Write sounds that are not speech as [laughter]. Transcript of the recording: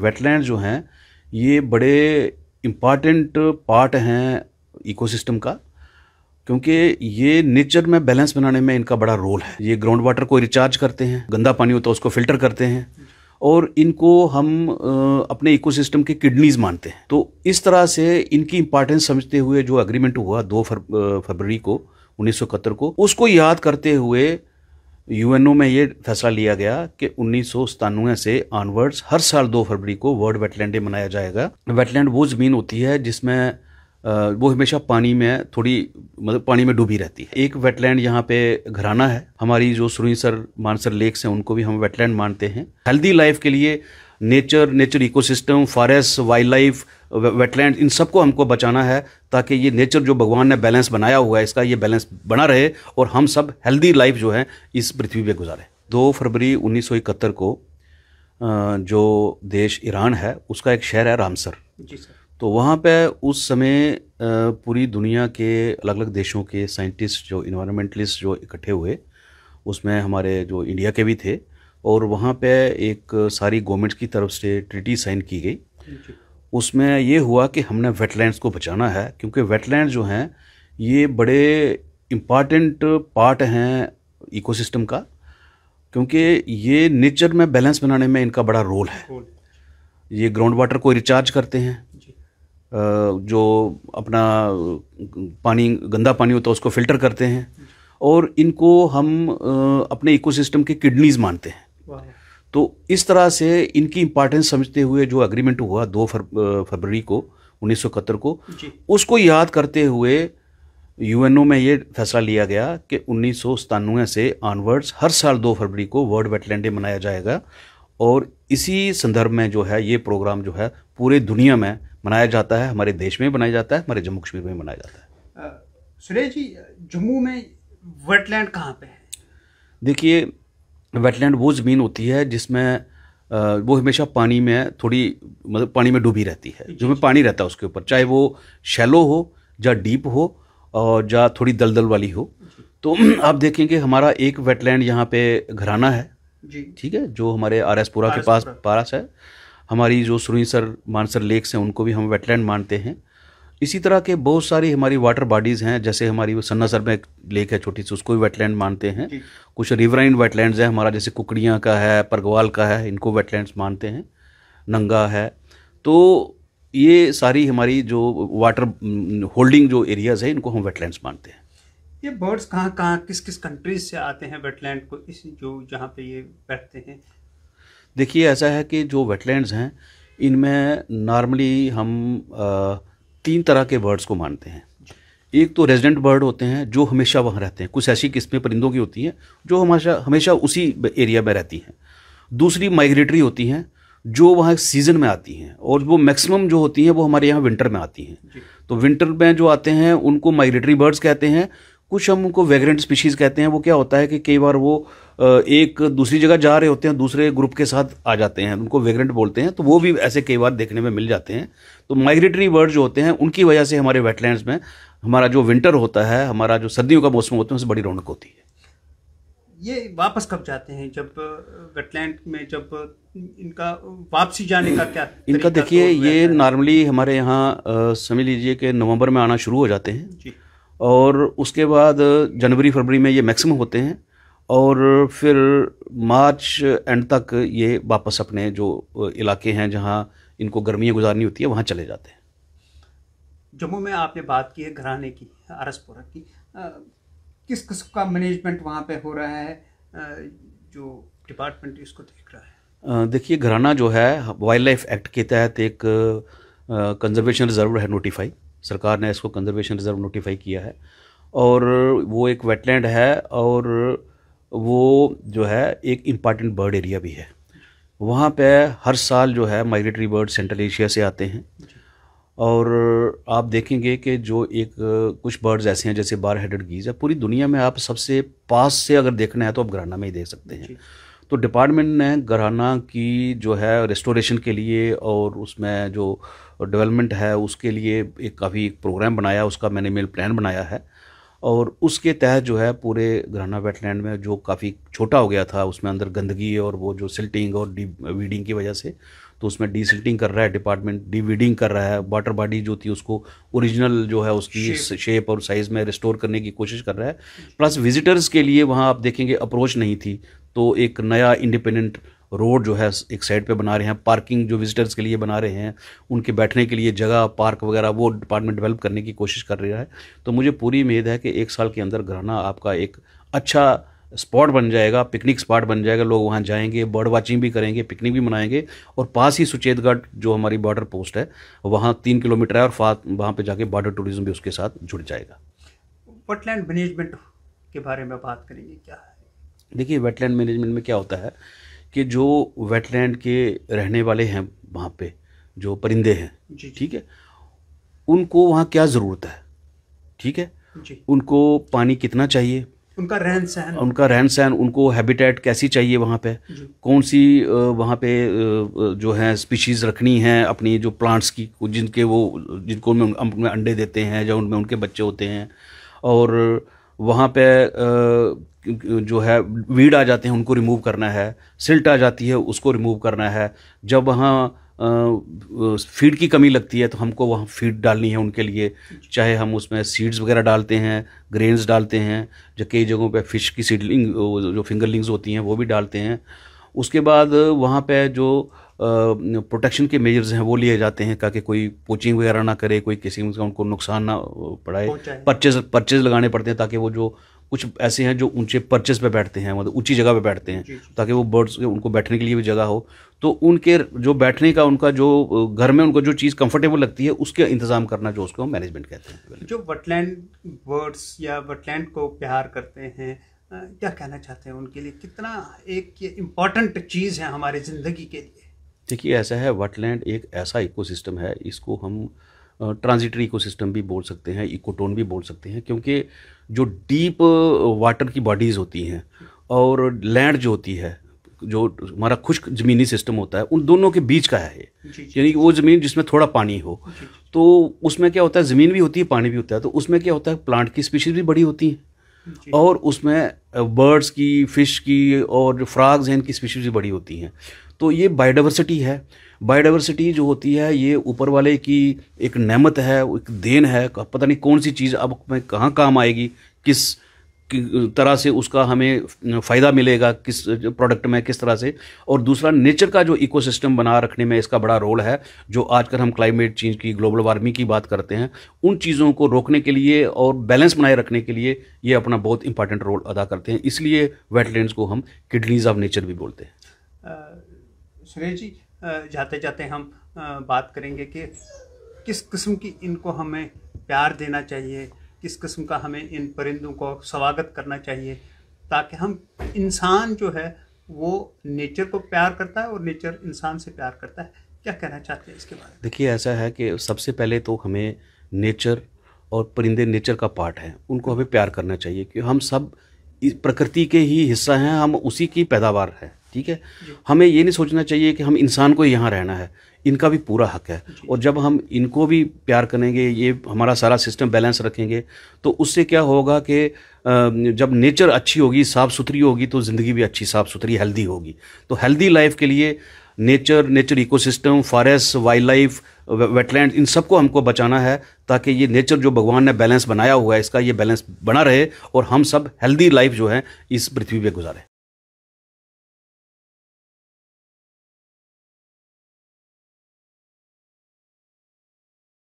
wetland जो हैं ये बड़े इम्पॉर्टेंट पार्ट हैं इकोसिस्टम का क्योंकि ये नेचर में बैलेंस बनाने में इनका बड़ा रोल है ये ग्राउंड वाटर को रिचार्ज करते हैं गंदा पानी होता है उसको फिल्टर करते हैं और इनको हम अपने इकोसिस्टम के किडनीज मानते हैं तो इस तरह से इनकी इम्पॉर्टेंस समझते हुए जो एग्रीमेंट हुआ दो फरवरी को उन्नीस को उसको याद करते हुए यूएनओ में ये फैसला लिया गया कि उन्नीस से ऑनवर्ड्स हर साल दो फरवरी को वर्ल्ड वेटलैंड डे मनाया जाएगा वेटलैंड वो ज़मीन होती है जिसमें वो हमेशा पानी में थोड़ी मतलब पानी में डूबी रहती है एक वेटलैंड यहाँ पे घराना है हमारी जो सुरीसर मानसर लेक्स हैं उनको भी हम वेटलैंड मानते हैं हेल्दी लाइफ के लिए nature nature ecosystem forest wildlife wetland इन सबको हमको बचाना है ताकि ये नेचर जो भगवान ने बैलेंस बनाया हुआ है इसका ये बैलेंस बना रहे और हम सब हेल्दी लाइफ जो है इस पृथ्वी पे गुजारें दो फरवरी उन्नीस को जो देश ईरान है उसका एक शहर है रामसर जी सर तो वहाँ पे उस समय पूरी दुनिया के अलग अलग देशों के साइंटिस्ट जो इन्वायरमेंटलिस्ट जो इकट्ठे हुए उसमें हमारे जो इंडिया के भी थे और वहाँ पे एक सारी गवर्नमेंट की तरफ से ट्रिटी साइन की गई उसमें ये हुआ कि हमने वेटलैंड्स को बचाना है क्योंकि वेटलैंड जो हैं ये बड़े इम्पॉर्टेंट पार्ट हैं इकोसिस्टम का क्योंकि ये नेचर में बैलेंस बनाने में इनका बड़ा रोल है ये ग्राउंड वाटर को रिचार्ज करते हैं जो अपना पानी गंदा पानी होता है उसको फिल्टर करते हैं और इनको हम अपने इकोसिस्टम के किडनीज मानते हैं तो इस तरह से इनकी इम्पोर्टेंस समझते हुए जो अग्रीमेंट हुआ दो फरवरी को उन्नीस को उसको याद करते हुए यूएनओ में ये फैसला लिया गया कि उन्नीस से ऑनवर्ड्स हर साल दो फरवरी को वर्ल्ड वेटलैंड डे मनाया जाएगा और इसी संदर्भ में जो है ये प्रोग्राम जो है पूरे दुनिया में मनाया जाता है हमारे देश में मनाया जाता है हमारे जम्मू कश्मीर में मनाया जाता है सुरेश जी जम्मू में वेटलैंड कहाँ पे है देखिए वेटलैंड वो ज़मीन होती है जिसमें वो हमेशा पानी में थोड़ी मतलब पानी में डूबी रहती है जो में पानी रहता है उसके ऊपर चाहे वो शैलो हो या डीप हो और या थोड़ी दलदल वाली हो तो [clears throat] आप देखेंगे हमारा एक वेटलैंड यहाँ पे घराना है ठीक है जो हमारे आर एस पुरा के पास पारस है हमारी जो सुरीसर मानसर लेक्स हैं उनको भी हम वेटलैंड मानते हैं इसी तरह के बहुत सारी हमारी वाटर बॉडीज़ हैं जैसे हमारी सन्नासर में एक लेक है छोटी सी उसको भी वेटलैंड मानते हैं कुछ रिवराइन वेटलैंड्स हैं हमारा जैसे कुकड़ियाँ का है परगवाल का है इनको वेटलैंड्स मानते हैं नंगा है तो ये सारी हमारी जो वाटर होल्डिंग जो एरियाज़ है इनको हम वेटलैंड्स मानते हैं ये बर्ड्स कहाँ कहाँ किस किस कंट्रीज से आते हैं वेटलैंड को इस जो जहाँ पे ये बैठते हैं देखिए ऐसा है कि जो वेटलैंड्स हैं इनमें नॉर्मली हम आ, तीन तरह के बर्ड्स को मानते हैं एक तो रेजिडेंट बर्ड होते हैं जो हमेशा वहाँ रहते हैं कुछ ऐसी किस्में परिंदों की होती हैं जो हमेशा हमेशा उसी एरिया में रहती हैं दूसरी माइग्रेटरी होती हैं जो वहाँ सीज़न में आती हैं और वो मैक्सिमम जो होती हैं वो हमारे यहाँ विंटर में आती हैं तो विंटर में जो आते हैं उनको माइग्रेटरी बर्ड्स कहते हैं कुछ हम उनको वेगरेंट स्पीशीज़ कहते हैं वो क्या होता है कि कई बार वो एक दूसरी जगह जा रहे होते हैं दूसरे ग्रुप के साथ आ जाते हैं उनको वेग्रेंट बोलते हैं तो वो भी ऐसे कई बार देखने में मिल जाते हैं तो माइग्रेटरी बर्ड जो होते हैं उनकी वजह से हमारे वेटलैंड्स में हमारा जो विंटर होता है हमारा जो सर्दियों का मौसम होता है उससे बड़ी रौनक होती है ये वापस कब जाते हैं जब वेटलैंड में जब इनका वापसी जाने का क्या [clears throat] इनका देखिए तो ये नॉर्मली हमारे यहाँ समझ लीजिए कि नवंबर में आना शुरू हो जाते हैं और उसके बाद जनवरी फरवरी में ये मैक्सिमम होते हैं और फिर मार्च एंड तक ये वापस अपने जो इलाके हैं जहाँ इनको गर्मियाँ गुजारनी होती है वहाँ चले जाते हैं जम्मू में आपने बात की है घराने की अरसपुरा की आ, किस किस्म का मैनेजमेंट वहाँ पे हो रहा है आ, जो डिपार्टमेंट इसको देख रहा है देखिए घराना जो है वाइल्ड लाइफ एक्ट के तहत एक कंजर्वेशन रिजर्व है नोटिफाई सरकार ने इसको कंजर्वेशन रिजर्व नोटिफाई किया है और वो एक वेटलैंड है और वो जो है एक इम्पॉर्टेंट बर्ड एरिया भी है वहाँ पे हर साल जो है माइग्रेटरी बर्ड सेंट्रल एशिया से आते हैं और आप देखेंगे कि जो एक कुछ बर्ड्स ऐसे हैं जैसे बार हेडेड गीज़ है पूरी दुनिया में आप सबसे पास से अगर देखना है तो आप घराना में ही देख सकते हैं तो डिपार्टमेंट ने घराना की जो है रेस्टोरेशन के लिए और उसमें जो डेवलपमेंट है उसके लिए एक काफ़ी एक प्रोग्राम बनाया उसका मैंने मेल प्लान बनाया है और उसके तहत जो है पूरे घराना वेटलैंड में जो काफ़ी छोटा हो गया था उसमें अंदर गंदगी और वो जो सिल्टिंग और डी वीडिंग की वजह से तो उसमें डी सिल्टिंग कर रहा है डिपार्टमेंट डी वीडिंग कर रहा है वाटर बॉडी जो थी उसको ओरिजिनल जो है उसकी शेप और साइज़ में रिस्टोर करने की कोशिश कर रहा है प्लस विजिटर्स के लिए वहाँ आप देखेंगे अप्रोच नहीं थी तो एक नया इंडिपेंडेंट रोड जो है एक साइड पे बना रहे हैं पार्किंग जो विजिटर्स के लिए बना रहे हैं उनके बैठने के लिए जगह पार्क वगैरह वो डिपार्टमेंट डेवलप करने की कोशिश कर रहा है तो मुझे पूरी उम्मीद है कि एक साल के अंदर घराना आपका एक अच्छा स्पॉट बन जाएगा पिकनिक स्पॉट बन जाएगा लोग वहाँ जाएंगे बर्ड वॉचिंग भी करेंगे पिकनिक भी मनाएंगे और पास ही सुचेतगढ़ जो हमारी बॉर्डर पोस्ट है वहाँ तीन किलोमीटर है और वहाँ पर जाके बॉर्डर टूरिज्म भी उसके साथ जुड़ जाएगा वेटलैंड मैनेजमेंट के बारे में बात करेंगे क्या है देखिए वेटलैंड मैनेजमेंट में क्या होता है कि जो वेटलैंड के रहने वाले हैं वहाँ पे जो परिंदे हैं ठीक है उनको वहाँ क्या ज़रूरत है ठीक है उनको पानी कितना चाहिए उनका रहन सहन उनका रहन सहन उनको हैबिटेट कैसी चाहिए वहाँ पे कौन सी वहाँ पे जो है स्पीशीज़ रखनी है अपनी जो प्लांट्स की जिनके वो जिनको उनमें अंडे देते हैं या उनमें उनके बच्चे होते हैं और वहाँ पे जो है वीड आ जाते हैं उनको रिमूव करना है सिल्ट आ जाती है उसको रिमूव करना है जब वहाँ फीड की कमी लगती है तो हमको वहाँ फीड डालनी है उनके लिए चाहे हम उसमें सीड्स वगैरह डालते हैं ग्रेन्स डालते हैं जो कई जगहों पे फिश की सीडलिंग जो फिंगरलिंग्स होती हैं वो भी डालते हैं उसके बाद वहाँ पे जो प्रोटेक्शन के मेजर्स हैं वो लिए जाते हैं ताकि कोई पोचिंग वगैरह ना करे कोई किसी का उनको नुकसान ना पड़ाए परचेज परचेज लगाने पड़ते हैं ताकि वो जो कुछ ऐसे हैं जो ऊंचे परचेज पे बैठते हैं मतलब ऊंची जगह पे बैठते हैं ताकि वो बर्ड्स उनको बैठने के लिए भी जगह हो तो उनके जो बैठने का उनका जो घर में उनको जो चीज़ कंफर्टेबल लगती है उसके इंतजाम करना जो उसको हम मैनेजमेंट कहते हैं जो वटलैंड बर्ड्स या वटलैंड को प्यार करते हैं क्या कहना चाहते हैं उनके लिए कितना एक इम्पॉर्टेंट चीज़ है हमारे ज़िंदगी के लिए देखिए ऐसा है वटलैंड एक ऐसा इकोसिस्टम है इसको हम ट्रांजिटरी इकोसिस्टम भी बोल सकते हैं इकोटोन भी बोल सकते हैं क्योंकि जो डीप वाटर की बॉडीज़ होती हैं और लैंड जो होती है जो हमारा खुश्क ज़मीनी सिस्टम होता है उन दोनों के बीच का है ये यानी कि वो ज़मीन जिसमें थोड़ा पानी हो तो उसमें क्या होता है ज़मीन भी होती है पानी भी होता है तो उसमें क्या होता है प्लांट की स्पीशीज़ भी बड़ी होती हैं और उसमें बर्ड्स की फ़िश की और जो फ्राग्स हैं इनकी स्पीशीज़ भी बड़ी होती हैं तो ये बायोडाइवर्सिटी है बायोडाइवर्सिटी जो होती है ये ऊपर वाले की एक नेमत है एक देन है पता नहीं कौन सी चीज़ अब में कहाँ काम आएगी किस तरह से उसका हमें फ़ायदा मिलेगा किस प्रोडक्ट में किस तरह से और दूसरा नेचर का जो इकोसिस्टम बना रखने में इसका बड़ा रोल है जो आजकल हम क्लाइमेट चेंज की ग्लोबल वार्मिंग की बात करते हैं उन चीज़ों को रोकने के लिए और बैलेंस बनाए रखने के लिए ये अपना बहुत इंपॉर्टेंट रोल अदा करते हैं इसलिए वेटलैंड को हम किडनीज ऑफ नेचर भी बोलते हैं सुरेश जी जाते जाते हम बात करेंगे कि किस किस्म की इनको हमें प्यार देना चाहिए किस किस्म का हमें इन परिंदों को स्वागत करना चाहिए ताकि हम इंसान जो है वो नेचर को प्यार करता है और नेचर इंसान से प्यार करता है क्या कहना चाहते हैं इसके बारे में देखिए ऐसा है कि सबसे पहले तो हमें नेचर और परिंदे नेचर का पार्ट है उनको हमें प्यार करना चाहिए क्योंकि हम सब प्रकृति के ही हिस्सा हैं हम उसी की पैदावार हैं ठीक है हमें ये नहीं सोचना चाहिए कि हम इंसान को यहाँ रहना है इनका भी पूरा हक है और जब हम इनको भी प्यार करेंगे ये हमारा सारा सिस्टम बैलेंस रखेंगे तो उससे क्या होगा कि जब नेचर अच्छी होगी साफ़ सुथरी होगी तो ज़िंदगी भी अच्छी साफ़ सुथरी हेल्दी होगी तो हेल्दी लाइफ के लिए nature nature ecosystem forest wildlife wetland इन सबको हमको बचाना है ताकि ये नेचर जो भगवान ने बैलेंस बनाया हुआ है इसका ये बैलेंस बना रहे और हम सब हेल्दी लाइफ जो है इस पृथ्वी पर गुजारें